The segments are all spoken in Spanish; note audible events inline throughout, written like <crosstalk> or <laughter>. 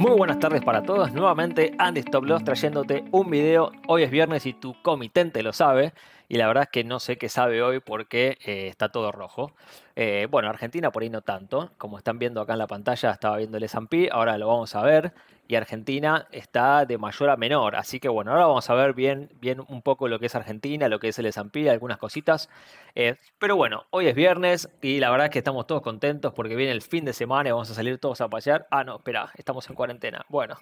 Muy buenas tardes para todos, nuevamente Andy Stop Loss trayéndote un video. Hoy es viernes y tu comitente lo sabe. Y la verdad es que no sé qué sabe hoy porque eh, está todo rojo. Eh, bueno, Argentina por ahí no tanto. Como están viendo acá en la pantalla, estaba viendo el S&P, ahora lo vamos a ver y Argentina está de mayor a menor. Así que bueno, ahora vamos a ver bien, bien un poco lo que es Argentina, lo que es el S&P, algunas cositas. Eh, pero bueno, hoy es viernes y la verdad es que estamos todos contentos porque viene el fin de semana y vamos a salir todos a pasear. Ah, no, espera, estamos en cuarentena. Bueno.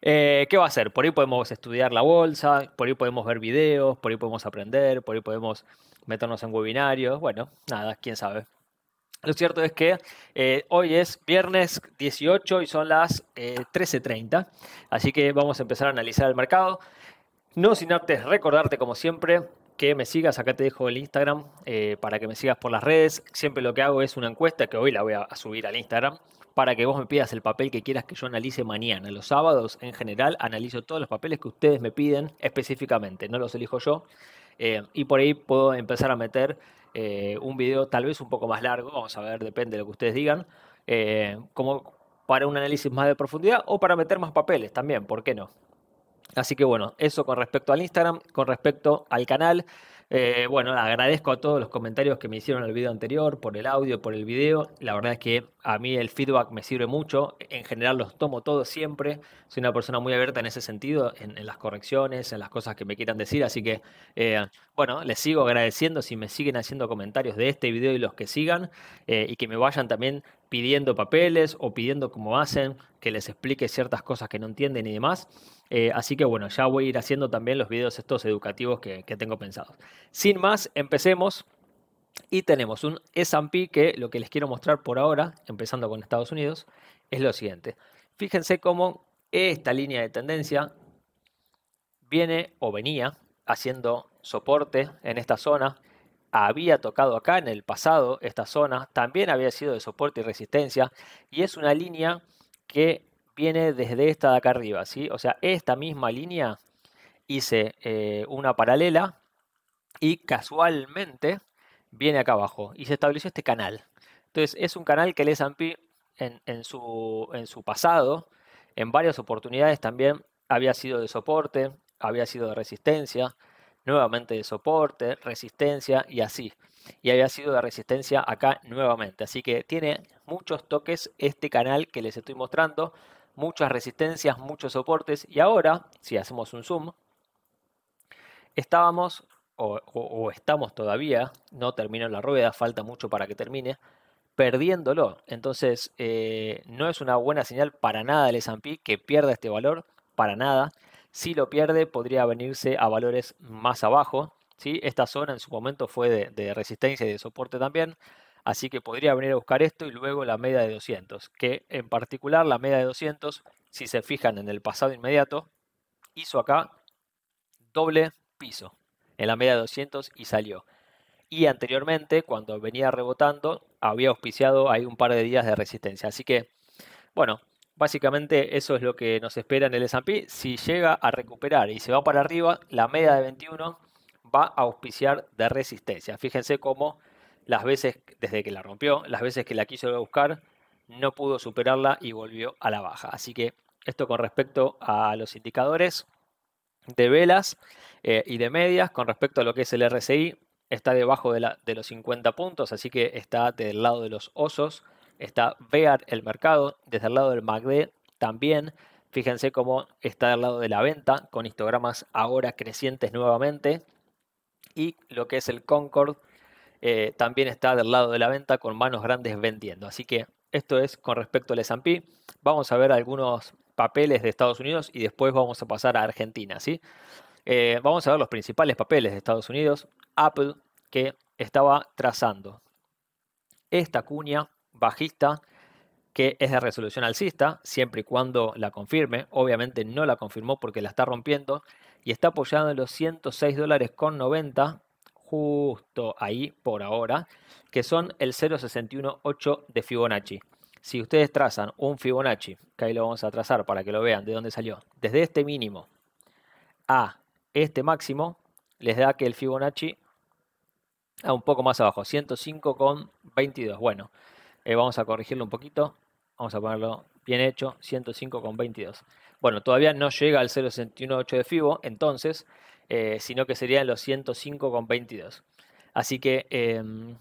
Eh, ¿Qué va a hacer? Por ahí podemos estudiar la bolsa, por ahí podemos ver videos, por ahí podemos aprender, por ahí podemos meternos en webinarios. Bueno, nada, quién sabe. Lo cierto es que eh, hoy es viernes 18 y son las 13.30, eh, así que vamos a empezar a analizar el mercado. No sin antes recordarte, como siempre, que me sigas, acá te dejo el Instagram eh, para que me sigas por las redes. Siempre lo que hago es una encuesta que hoy la voy a, subir al Instagram para que vos me pidas el papel que quieras que yo analice mañana. Los sábados en general analizo todos los papeles que ustedes me piden específicamente, no los elijo yo. y por ahí puedo empezar a meter eh, un video tal vez un poco más largo, vamos a ver, depende de lo que ustedes digan, eh, como para un análisis más de profundidad o para meter más papeles también, ¿por qué no? Así que bueno, eso con respecto al Instagram, con respecto al canal. Eh, bueno, agradezco a todos los comentarios que me hicieron en el video anterior, por el audio, por el video. La verdad es que a mí el feedback me sirve mucho. En general los tomo todos siempre. Soy una persona muy abierta en ese sentido, en, las correcciones, en las cosas que me quieran decir. Así que, eh, bueno, les sigo agradeciendo si me siguen haciendo comentarios de este video y los que sigan eh, y que me vayan también pidiendo papeles o pidiendo cómo hacen, que les explique ciertas cosas que no entienden y demás. Eh, así que bueno, ya voy a ir haciendo también los videos estos educativos que, que tengo pensados. Sin más, empecemos. Y tenemos un S&P que lo que les quiero mostrar por ahora, empezando con Estados Unidos, es lo siguiente. Fíjense cómo esta línea de tendencia viene o venía haciendo soporte en esta zona. Había tocado acá en el pasado esta zona, también había sido de soporte y resistencia y es una línea que viene desde esta de acá arriba, ¿sí? O sea, esta misma línea hice eh, una paralela y casualmente viene acá abajo y se estableció este canal. Entonces, es un canal que el S&P su, en su pasado, en varias oportunidades también, había sido de soporte, había sido de resistencia, nuevamente de soporte, resistencia y así. Y había sido de resistencia acá nuevamente. Así que tiene muchos toques este canal que les estoy mostrando muchas resistencias, muchos soportes. Y ahora, si hacemos un zoom, estábamos o, estamos todavía, no terminó la rueda, falta mucho para que termine, perdiéndolo. Entonces, eh, no es una buena señal para nada el S&P que pierda este valor, para nada. Si lo pierde, podría venirse a valores más abajo. Esta zona en su momento fue de, de resistencia y de soporte también. Así que podría venir a buscar esto y luego la media de 200, que en particular la media de 200, si se fijan en el pasado inmediato, hizo acá doble piso en la media de 200 y salió. Y anteriormente, cuando venía rebotando, había auspiciado ahí un par de días de resistencia. Así que, bueno, básicamente eso es lo que nos espera en el S&P. Si llega a recuperar y se va para arriba, la media de 21 va a auspiciar de resistencia. Fíjense cómo las veces desde que la rompió, las veces que la quiso buscar, no pudo superarla y volvió a la baja. Así que esto con respecto a los indicadores de velas eh, y de medias, con respecto a lo que es el RSI, está debajo de, la, de los 50 puntos, así que está del lado de los osos, está Bear, el mercado, desde el lado del MACD también. Fíjense cómo está del lado de la venta, con histogramas ahora crecientes nuevamente. Y lo que es el Concord eh, también está del lado de la venta con manos grandes vendiendo. Así que esto es con respecto al S&P. Vamos a ver algunos papeles de Estados Unidos y después vamos a pasar a Argentina, ¿sí? Eh, vamos a ver los principales papeles de Estados Unidos. Apple, que estaba trazando esta cuña bajista que es de resolución alcista, siempre y cuando la confirme. Obviamente no la confirmó porque la está rompiendo y está apoyando en los 106 dólares con 90 justo ahí por ahora, que son el 0,618 de Fibonacci. Si ustedes trazan un Fibonacci, que ahí lo vamos a trazar para que lo vean de dónde salió, desde este mínimo a este máximo, les da que el Fibonacci a un poco más abajo, 105,22. Bueno, eh, vamos a corregirlo un poquito, vamos a ponerlo bien hecho, 105,22. Bueno, todavía no llega al 0,618 de FIBO, entonces eh, sino que serían los 105,22. Así que, em,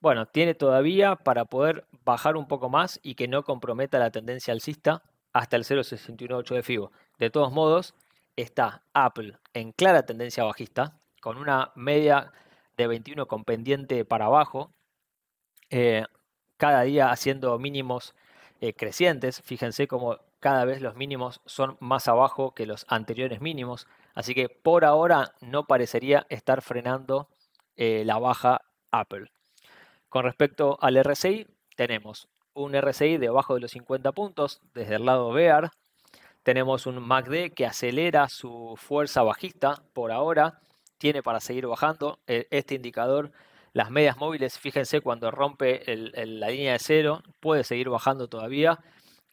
bueno, tiene todavía para poder bajar un poco más y que no comprometa la tendencia alcista hasta el 0,618 de FIBO. De todos modos, está Apple en clara tendencia bajista, con una media de 21 con pendiente para abajo, eh, cada día haciendo mínimos eh, crecientes. Fíjense cómo cada vez los mínimos son más abajo que los anteriores mínimos. Así que por ahora no parecería estar frenando eh, la baja Apple. Con respecto al RSI, tenemos un RSI debajo de los 50 puntos desde el lado Bear. Tenemos un MACD que acelera su fuerza bajista por ahora. Tiene para seguir bajando. Eh, este indicador, las medias móviles, fíjense cuando rompe la línea de cero, puede seguir bajando todavía.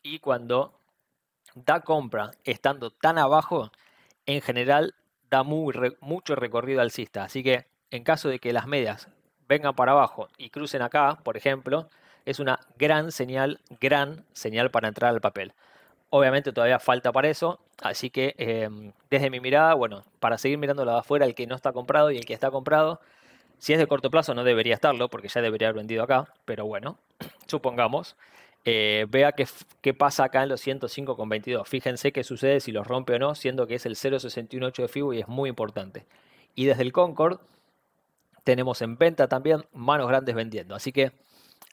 Y cuando da compra estando tan abajo, en general da muy, mucho recorrido alcista. Así que en caso de que las medias vengan para abajo y crucen acá, por ejemplo, es una gran señal, gran señal para entrar al papel. Obviamente todavía falta para eso, así que em, desde mi mirada, bueno, para seguir mirándolo de afuera, el que no está comprado y el que está comprado, si es de corto plazo no debería estarlo, porque ya debería haber vendido acá, pero bueno, <clears throat> supongamos. Eh, vea qué, pasa acá en los 105,22. Fíjense qué sucede si los rompe o no, siendo que es el 0,618 de FIBO y es muy importante. Y desde el Concord tenemos en venta también manos grandes vendiendo. Así que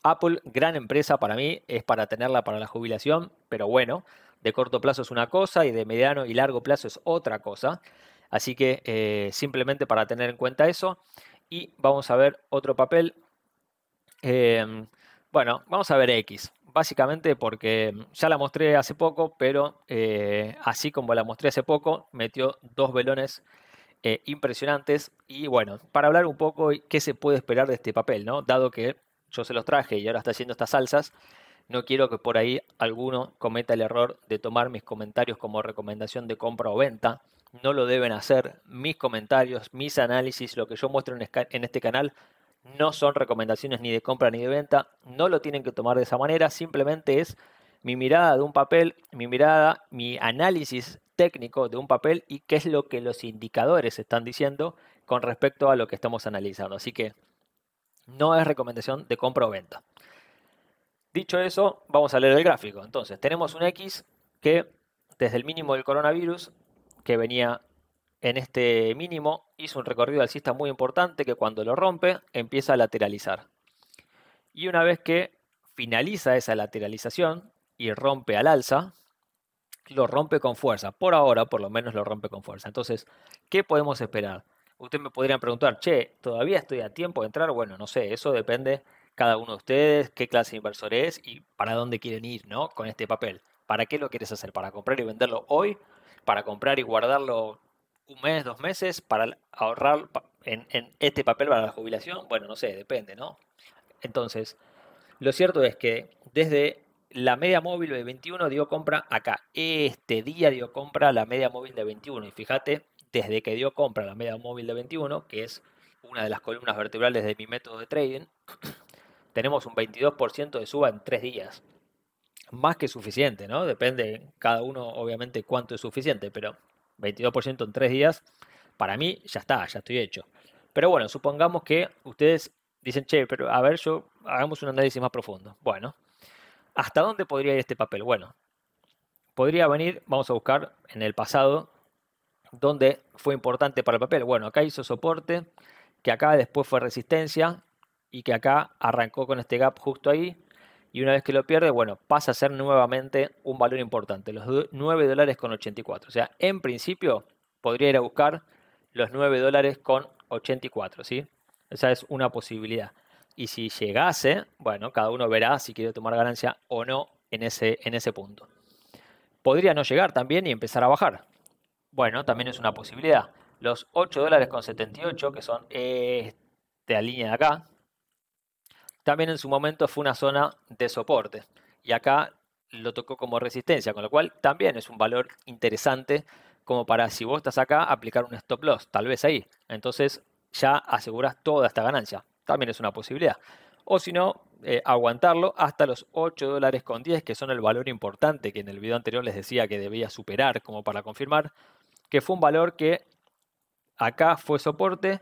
Apple, gran empresa para mí, es para tenerla para la jubilación, pero bueno, de corto plazo es una cosa y de mediano y largo plazo es otra cosa. Así que eh, simplemente para tener en cuenta eso. Y vamos a ver otro papel. Em, bueno, vamos a ver X básicamente porque ya la mostré hace poco, pero eh, así como la mostré hace poco, metió dos velones eh, impresionantes. Y bueno, para hablar un poco qué se puede esperar de este papel, ¿no? Dado que yo se los traje y ahora está haciendo estas salsas, no quiero que por ahí alguno cometa el error de tomar mis comentarios como recomendación de compra o venta. No lo deben hacer. Mis comentarios, mis análisis, lo que yo muestro en este canal no son recomendaciones ni de compra ni de venta, no lo tienen que tomar de esa manera, simplemente es mi mirada de un papel, mi mirada, mi análisis técnico de un papel y qué es lo que los indicadores están diciendo con respecto a lo que estamos analizando. Así que no es recomendación de compra o venta. Dicho eso, vamos a leer el gráfico. Entonces, tenemos un X que desde el mínimo del coronavirus, que venía en este mínimo hizo un recorrido alcista muy importante que cuando lo rompe empieza a lateralizar. Y una vez que finaliza esa lateralización y rompe al alza, lo rompe con fuerza. Por ahora, por lo menos, lo rompe con fuerza. Entonces, ¿qué podemos esperar? Ustedes me podrían preguntar, che, ¿todavía estoy a tiempo de entrar? Bueno, no sé, eso depende cada uno de ustedes, qué clase de inversor es y para dónde quieren ir, ¿no? Con este papel. ¿Para qué lo quieres hacer? ¿Para comprar y venderlo hoy? ¿Para comprar y guardarlo un mes, dos meses para ahorrar en, este papel para la jubilación? Bueno, no sé, depende, ¿no? Entonces, lo cierto es que desde la media móvil de 21 dio compra acá. Este día dio compra la media móvil de 21. Y fíjate, desde que dio compra la media móvil de 21, que es una de las columnas vertebrales de mi método de trading, <clears throat> tenemos un 22% de suba en tres días. Más que suficiente, ¿no? Depende cada uno, obviamente, cuánto es suficiente, pero 22% en tres días, para mí ya está, ya estoy hecho. Pero bueno, supongamos que ustedes dicen, che, pero a ver, yo hagamos un análisis más profundo. Bueno, ¿hasta dónde podría ir este papel? Bueno, podría venir, vamos a buscar en el pasado, dónde fue importante para el papel. Bueno, acá hizo soporte, que acá después fue resistencia y que acá arrancó con este gap justo ahí y una vez que lo pierde, bueno, pasa a ser nuevamente un valor importante, los 9 dólares con 84. O sea, en principio podría ir a buscar los 9 dólares con 84, ¿sí? Esa es una posibilidad. Y si llegase, bueno, cada uno verá si quiere tomar ganancia o no en ese, en ese punto. Podría no llegar también y empezar a bajar. Bueno, también es una posibilidad. Los 8 dólares con 78, que son esta línea de acá, también en su momento fue una zona de soporte y acá lo tocó como resistencia, con lo cual también es un valor interesante como para si vos estás acá aplicar un stop loss, tal vez ahí. Entonces ya aseguras toda esta ganancia. También es una posibilidad. O si no, eh, aguantarlo hasta los 8 dólares con 10, que son el valor importante que en el video anterior les decía que debía superar como para confirmar, que fue un valor que acá fue soporte,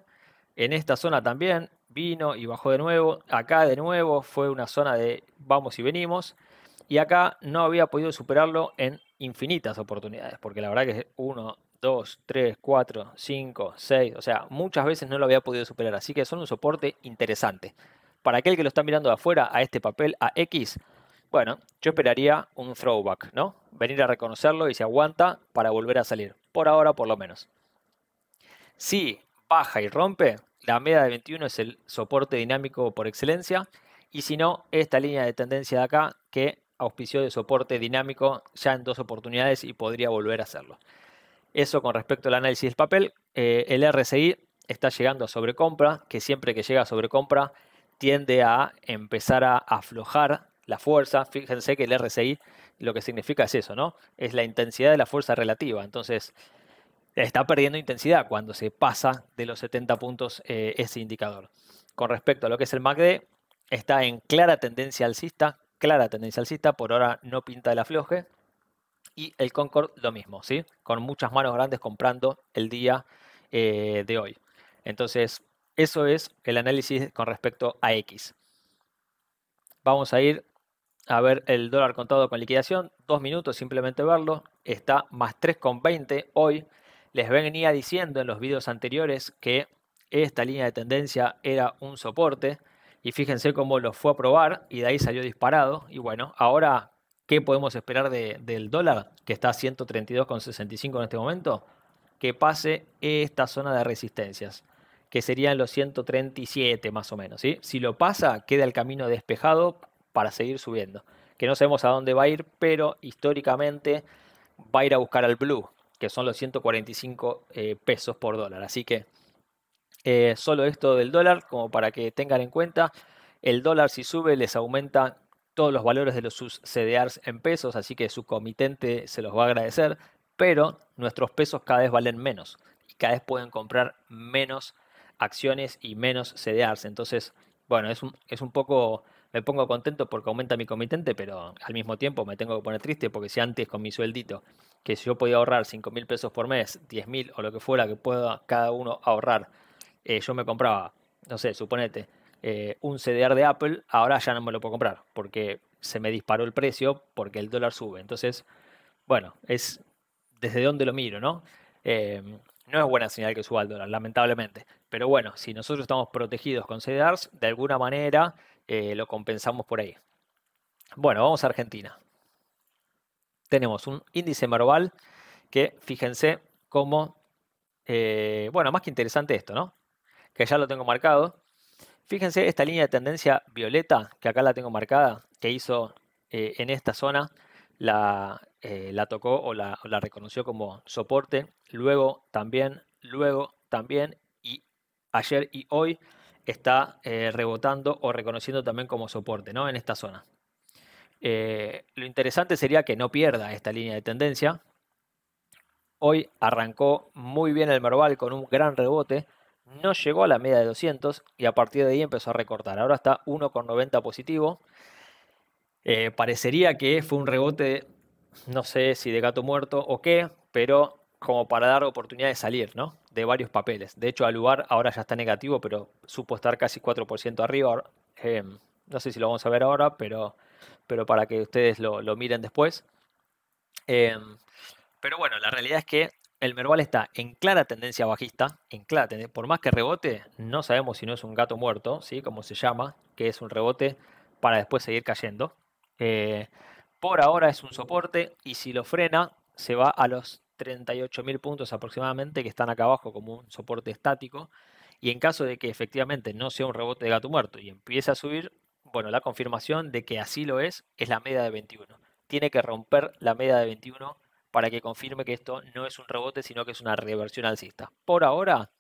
en esta zona también, vino y bajó de nuevo. Acá de nuevo fue una zona de vamos y venimos. Y acá no había podido superarlo en infinitas oportunidades, porque la verdad que es 1, 2, 3, 4, 5, 6, o sea, muchas veces no lo había podido superar. Así que son un soporte interesante. Para aquel que lo está mirando de afuera a este papel, a X, bueno, yo esperaría un throwback, ¿no? Venir a reconocerlo y se aguanta para volver a salir. Por ahora, por lo menos. Si baja y rompe, la media de 21 es el soporte dinámico por excelencia. Y si no, esta línea de tendencia de acá que auspició de soporte dinámico ya en dos oportunidades y podría volver a hacerlo. Eso con respecto al análisis del papel. Eh, el RSI está llegando a sobrecompra, que siempre que llega a sobrecompra tiende a empezar a aflojar la fuerza. Fíjense que el RSI lo que significa es eso, ¿no? Es la intensidad de la fuerza relativa. Entonces, está perdiendo intensidad cuando se pasa de los 70 puntos eh, ese indicador. Con respecto a lo que es el MACD, está en clara tendencia alcista, clara tendencia alcista, por ahora no pinta el afloje. Y el Concord lo mismo, ¿sí? Con muchas manos grandes comprando el día eh, de hoy. Entonces, eso es el análisis con respecto a X. Vamos a ir a ver el dólar contado con liquidación. Dos minutos simplemente verlo. Está más 3,20 hoy. Les venía diciendo en los videos anteriores que esta línea de tendencia era un soporte y fíjense cómo lo fue a probar y de ahí salió disparado. Y bueno, ahora, ¿qué podemos esperar del dólar que está a 132,65 en este momento? Que pase esta zona de resistencias, que serían los 137 más o menos. ¿sí? Si lo pasa, queda el camino despejado para seguir subiendo. Que no sabemos a dónde va a ir, pero históricamente va a ir a buscar al blue que son los 145 eh, pesos por dólar. Así que eh, solo esto del dólar, como para que tengan en cuenta, el dólar si sube les aumenta todos los valores de los, sus CDRs en pesos, así que su comitente se los va a agradecer, pero nuestros pesos cada vez valen menos y cada vez pueden comprar menos acciones y menos CDRs. Entonces, bueno, es un, es un poco, me pongo contento porque aumenta mi comitente, pero al mismo tiempo me tengo que poner triste porque si antes con mi sueldito que si yo podía ahorrar 5,000 mil pesos por mes, 10,000, o lo que fuera que pueda cada uno ahorrar, eh, yo me compraba, no sé, suponete, eh, un CDR de Apple, ahora ya no me lo puedo comprar porque se me disparó el precio porque el dólar sube. Entonces, bueno, es desde dónde lo miro, ¿no? Eh, no es buena señal que suba el dólar, lamentablemente. Pero bueno, si nosotros estamos protegidos con CDRs, de alguna manera lo compensamos por ahí. Bueno, vamos a Argentina tenemos un índice marbal que, fíjense cómo, eh, bueno, más que interesante esto, ¿no? Que ya lo tengo marcado. Fíjense esta línea de tendencia violeta, que acá la tengo marcada, que hizo eh, en esta zona, la, eh, la tocó o la, reconoció como soporte. Luego también, luego también, y ayer y hoy está rebotando o reconociendo también como soporte, ¿no? En esta zona. Eh, lo interesante sería que no pierda esta línea de tendencia. Hoy arrancó muy bien el Merval con un gran rebote, no llegó a la media de 200 y a partir de ahí empezó a recortar. Ahora está 1,90 positivo. Eh, parecería que fue un rebote, no sé si de gato muerto o qué, pero como para dar oportunidad de salir, ¿no? De varios papeles. De hecho, al lugar ahora ya está negativo, pero supo estar casi 4% arriba. Eh, no sé si lo vamos a ver ahora, pero pero para que ustedes lo, miren después. Em, pero bueno, la realidad es que el Merval está en clara tendencia bajista, en por más que rebote, no sabemos si no es un gato muerto, ¿sí? como se llama, que es un rebote para después seguir cayendo. Eh, por ahora es un soporte y si lo frena, se va a los 38.000 puntos aproximadamente, que están acá abajo como un soporte estático. Y en caso de que efectivamente no sea un rebote de gato muerto y empiece a subir, bueno, la confirmación de que así lo es, es la media de 21. Tiene que romper la media de 21 para que confirme que esto no es un rebote, sino que es una reversión alcista. Por ahora,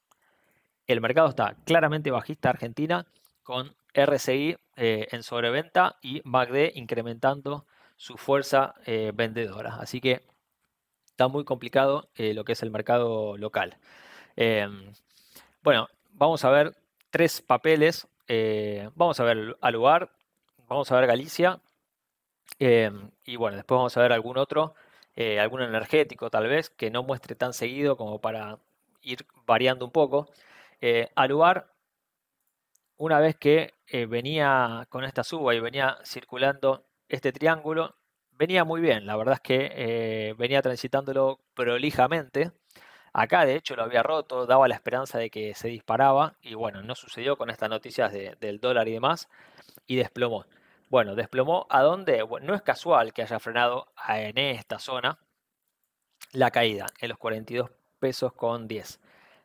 el mercado está claramente bajista Argentina, con RSI eh, en sobreventa y MACD incrementando su fuerza eh, vendedora. Así que está muy complicado eh, lo que es el mercado local. Em, bueno, vamos a ver tres papeles eh, vamos a ver al lugar, vamos a ver Galicia eh, y bueno, después vamos a ver algún otro, eh, algún energético tal vez, que no muestre tan seguido como para ir variando un poco. al lugar, una vez que venía con esta suba y venía circulando este triángulo, venía muy bien, la verdad es que venía transitándolo prolijamente. Acá, de hecho, lo había roto, daba la esperanza de que se disparaba y bueno, no sucedió con estas noticias del dólar y demás y desplomó. Bueno, desplomó a dónde? no es casual que haya frenado en esta zona la caída en los 42 pesos con 10.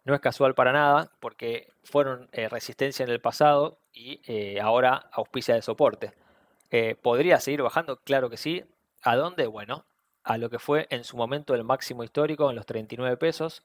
No es casual para nada porque fueron eh, resistencia en el pasado y eh, ahora auspicia de soporte. Eh, ¿Podría seguir bajando? Claro que sí. ¿A dónde? Bueno, a lo que fue en su momento el máximo histórico en los 39 pesos,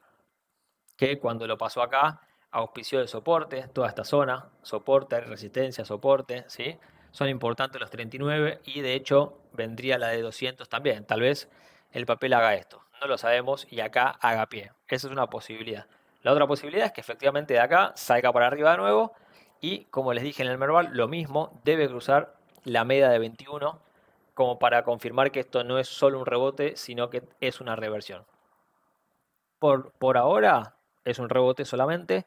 que cuando lo pasó acá auspició el soporte, toda esta zona, soporte, resistencia, soporte, ¿sí? Son importantes los 39 y de hecho vendría la de 200 también. Tal vez el papel haga esto, no lo sabemos y acá haga pie. Esa es una posibilidad. La otra posibilidad es que efectivamente de acá salga para arriba de nuevo y como les dije en el Merval, lo mismo, debe cruzar la media de 21 como para confirmar que esto no es solo un rebote, sino que es una reversión. Por, por ahora es un rebote solamente.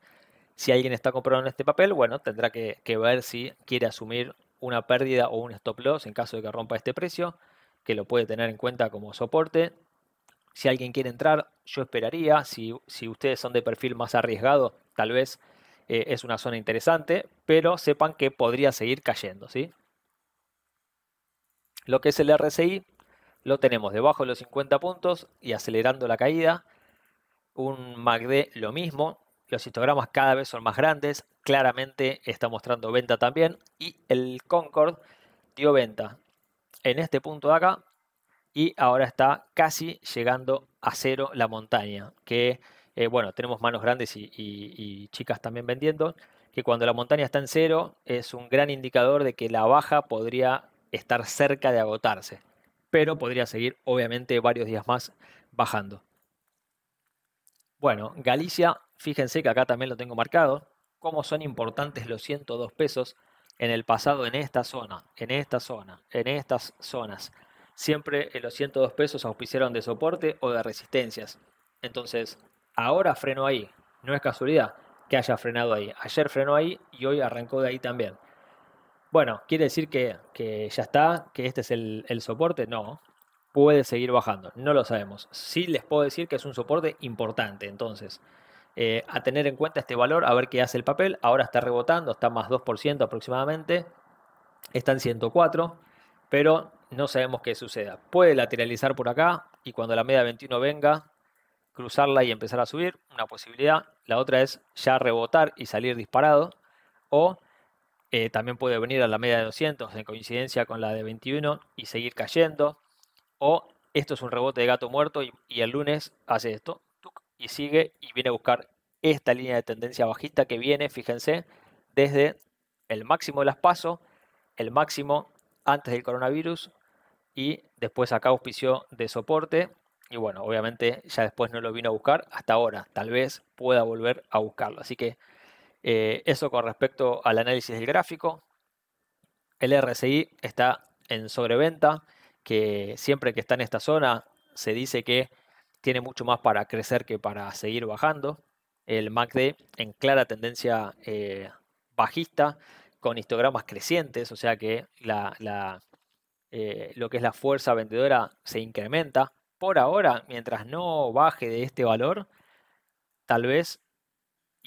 Si alguien está comprando este papel, bueno, tendrá que, ver si quiere asumir una pérdida o un stop loss en caso de que rompa este precio, que lo puede tener en cuenta como soporte. Si alguien quiere entrar, yo esperaría, si, si ustedes son de perfil más arriesgado, tal vez eh, es una zona interesante, pero sepan que podría seguir cayendo, ¿sí? Lo que es el RSI lo tenemos debajo de los 50 puntos y acelerando la caída. Un MACD lo mismo, los histogramas cada vez son más grandes, claramente está mostrando venta también y el Concord dio venta en este punto de acá y ahora está casi llegando a cero la montaña, que eh, bueno, tenemos manos grandes y, y, chicas también vendiendo, que cuando la montaña está en cero es un gran indicador de que la baja podría estar cerca de agotarse, pero podría seguir obviamente varios días más bajando. Bueno, Galicia, fíjense que acá también lo tengo marcado, cómo son importantes los 102 pesos en el pasado en esta zona, en esta zona, en estas zonas. Siempre eh, los 102 pesos auspiciaron de soporte o de resistencias. Entonces, ahora frenó ahí. No es casualidad que haya frenado ahí. Ayer frenó ahí y hoy arrancó de ahí también bueno, ¿quiere decir que, ya está? ¿Que este es el, soporte? No, puede seguir bajando, no lo sabemos. Sí les puedo decir que es un soporte importante, entonces, eh, a tener en cuenta este valor, a ver qué hace el papel. Ahora está rebotando, está más 2% aproximadamente, está en 104, pero no sabemos qué suceda. Puede lateralizar por acá y cuando la media 21 venga, cruzarla y empezar a subir, una posibilidad. La otra es ya rebotar y salir disparado o eh, también puede venir a la media de 200 en coincidencia con la de 21 y seguir cayendo. O esto es un rebote de gato muerto y, el lunes hace esto y sigue y viene a buscar esta línea de tendencia bajista que viene, fíjense, desde el máximo de las pasos, el máximo antes del coronavirus y después acá auspició de soporte. Y bueno, obviamente ya después no lo vino a buscar hasta ahora. Tal vez pueda volver a buscarlo. Así que eh, eso con respecto al análisis del gráfico. El RSI está en sobreventa, que siempre que está en esta zona se dice que tiene mucho más para crecer que para seguir bajando. El MACD en clara tendencia eh, bajista, con histogramas crecientes, o sea que eh, lo que es la fuerza vendedora se incrementa. Por ahora, mientras no baje de este valor, tal vez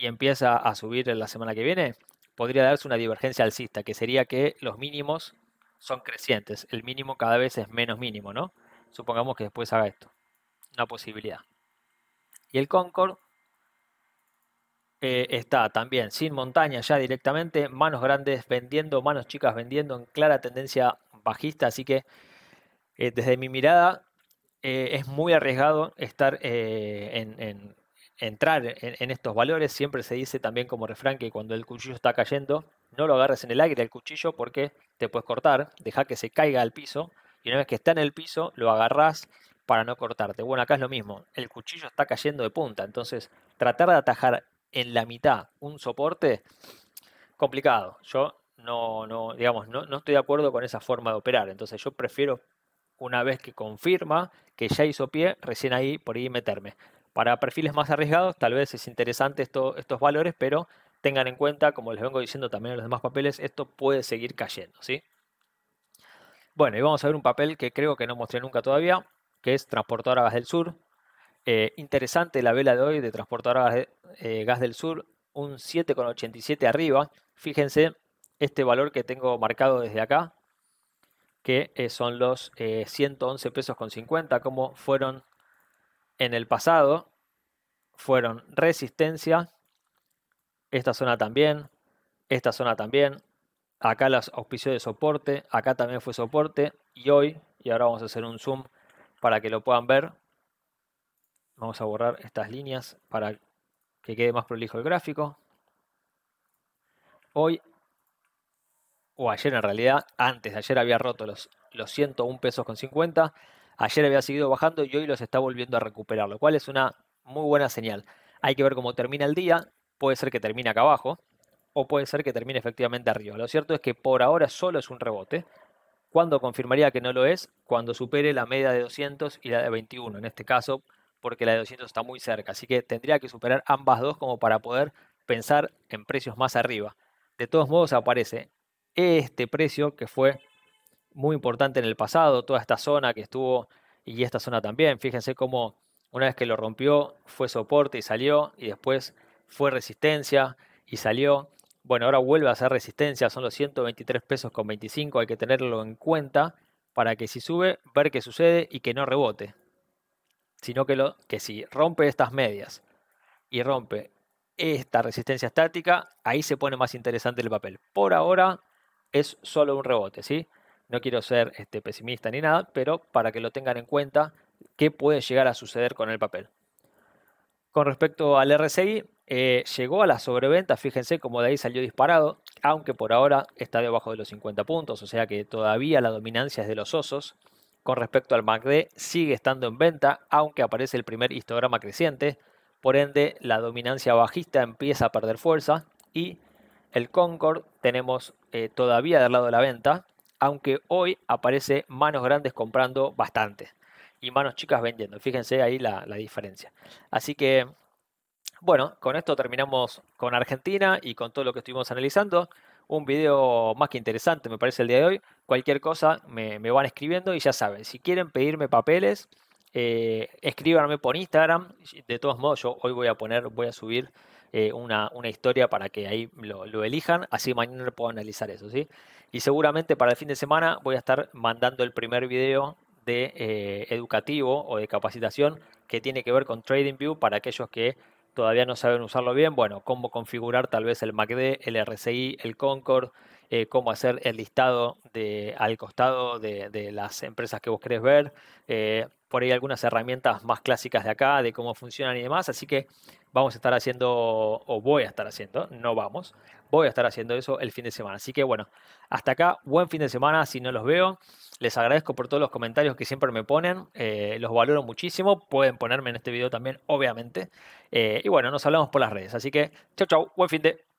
y empieza a subir en la semana que viene, podría darse una divergencia alcista, que sería que los mínimos son crecientes. El mínimo cada vez es menos mínimo, ¿no? Supongamos que después haga esto. Una posibilidad. Y el Concord eh, está también sin montaña ya directamente, manos grandes vendiendo, manos chicas vendiendo, en clara tendencia bajista, así que eh, desde mi mirada eh, es muy arriesgado estar en, entrar en, estos valores. Siempre se dice también como refrán que cuando el cuchillo está cayendo, no lo agarres en el aire el cuchillo porque te puedes cortar, deja que se caiga al piso y una vez que está en el piso lo agarrás para no cortarte. Bueno, acá es lo mismo, el cuchillo está cayendo de punta, entonces tratar de atajar en la mitad un soporte, complicado. Yo no, no, digamos, no, no estoy de acuerdo con esa forma de operar, entonces yo prefiero una vez que confirma que ya hizo pie, recién ahí por ahí meterme. Para perfiles más arriesgados, tal vez es interesante estos valores, pero tengan en cuenta, como les vengo diciendo también en los demás papeles, esto puede seguir cayendo, ¿sí? Bueno, y vamos a ver un papel que creo que no mostré nunca todavía, que es Transportadora Gas del Sur. Eh, interesante la vela de hoy de Transportadora Gas, eh, Gas del Sur, un 7,87 arriba. Fíjense este valor que tengo marcado desde acá, que eh, son los 111 pesos con 50, como fueron en el pasado fueron Resistencia, esta zona también, esta zona también, acá las auspicio de soporte, acá también fue soporte y hoy, y ahora vamos a hacer un zoom para que lo puedan ver, vamos a borrar estas líneas para que quede más prolijo el gráfico. Hoy, o ayer en realidad, antes de ayer había roto los, los 101 pesos con 50, Ayer había seguido bajando y hoy los está volviendo a recuperar, lo cual es una muy buena señal. Hay que ver cómo termina el día, puede ser que termine acá abajo o puede ser que termine efectivamente arriba. Lo cierto es que por ahora solo es un rebote. ¿Cuándo confirmaría que no lo es? Cuando supere la media de 200 y la de 21, en este caso, porque la de 200 está muy cerca. Así que tendría que superar ambas dos como para poder pensar en precios más arriba. De todos modos aparece este precio que fue muy importante en el pasado, toda esta zona que estuvo y esta zona también. Fíjense cómo una vez que lo rompió fue soporte y salió y después fue resistencia y salió. Bueno, ahora vuelve a ser resistencia, son los 123 pesos con 25, hay que tenerlo en cuenta para que si sube, ver qué sucede y que no rebote. Sino que, lo, que si rompe estas medias y rompe esta resistencia estática, ahí se pone más interesante el papel. Por ahora es solo un rebote, ¿sí? No quiero ser este, pesimista ni nada, pero para que lo tengan en cuenta, qué puede llegar a suceder con el papel. Con respecto al RSI, eh, llegó a la sobreventa, fíjense cómo de ahí salió disparado, aunque por ahora está debajo de los 50 puntos, o sea que todavía la dominancia es de los osos. Con respecto al MACD, sigue estando en venta, aunque aparece el primer histograma creciente, por ende la dominancia bajista empieza a perder fuerza y el Concord tenemos eh, todavía del lado de la venta, aunque hoy aparece manos grandes comprando bastante y manos chicas vendiendo. Fíjense ahí la, diferencia. Así que, bueno, con esto terminamos con Argentina y con todo lo que estuvimos analizando un video más que interesante, me parece, el día de hoy. Cualquier cosa me, van escribiendo y ya saben, si quieren pedirme papeles, eh, escríbanme por Instagram. De todos modos, yo hoy voy a poner, voy a subir eh, una, historia para que ahí lo, elijan, así mañana puedo analizar eso, ¿sí? Y seguramente para el fin de semana voy a estar mandando el primer video de eh, educativo o de capacitación que tiene que ver con TradingView para aquellos que todavía no saben usarlo bien, bueno, cómo configurar tal vez el MACD, el RSI, el Concord, eh, cómo hacer el listado de, al costado de, las empresas que vos querés ver, por ahí algunas herramientas más clásicas de acá, de cómo funcionan y demás, así que vamos a estar haciendo, o voy a estar haciendo, no vamos, voy a estar haciendo eso el fin de semana. Así que bueno, hasta acá, buen fin de semana, si no los veo, les agradezco por todos los comentarios que siempre me ponen, eh, los valoro muchísimo, pueden ponerme en este video también, obviamente. Eh, y bueno, nos hablamos por las redes, así que chau chau, buen fin de...